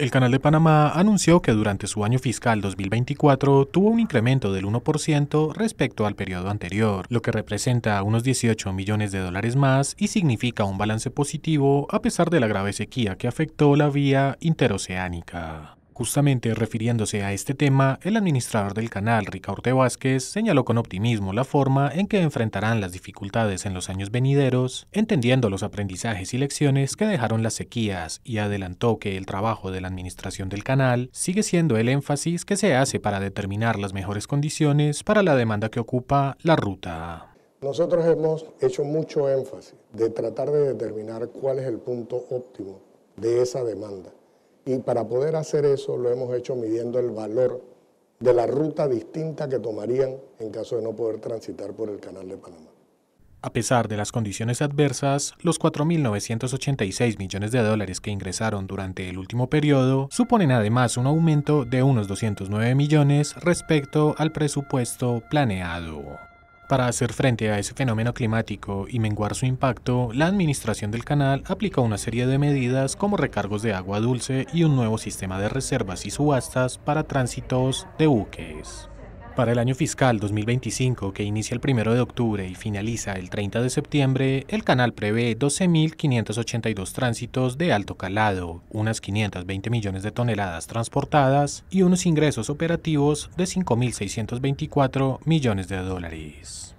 el Canal de Panamá anunció que durante su año fiscal 2024 tuvo un incremento del 1% respecto al periodo anterior, lo que representa unos 18 millones de dólares más y significa un balance positivo a pesar de la grave sequía que afectó la vía interoceánica. Justamente refiriéndose a este tema, el administrador del canal, Ricaurte Vázquez, señaló con optimismo la forma en que enfrentarán las dificultades en los años venideros, entendiendo los aprendizajes y lecciones que dejaron las sequías y adelantó que el trabajo de la administración del canal sigue siendo el énfasis que se hace para determinar las mejores condiciones para la demanda que ocupa la ruta. Nosotros hemos hecho mucho énfasis de tratar de determinar cuál es el punto óptimo de esa demanda y para poder hacer eso lo hemos hecho midiendo el valor de la ruta distinta que tomarían en caso de no poder transitar por el Canal de Panamá. A pesar de las condiciones adversas, los 4.986 millones de dólares que ingresaron durante el último periodo suponen además un aumento de unos 209 millones respecto al presupuesto planeado. Para hacer frente a ese fenómeno climático y menguar su impacto, la administración del canal aplicó una serie de medidas como recargos de agua dulce y un nuevo sistema de reservas y subastas para tránsitos de buques. Para el año fiscal 2025, que inicia el 1 de octubre y finaliza el 30 de septiembre, el canal prevé 12.582 tránsitos de alto calado, unas 520 millones de toneladas transportadas y unos ingresos operativos de 5.624 millones de dólares.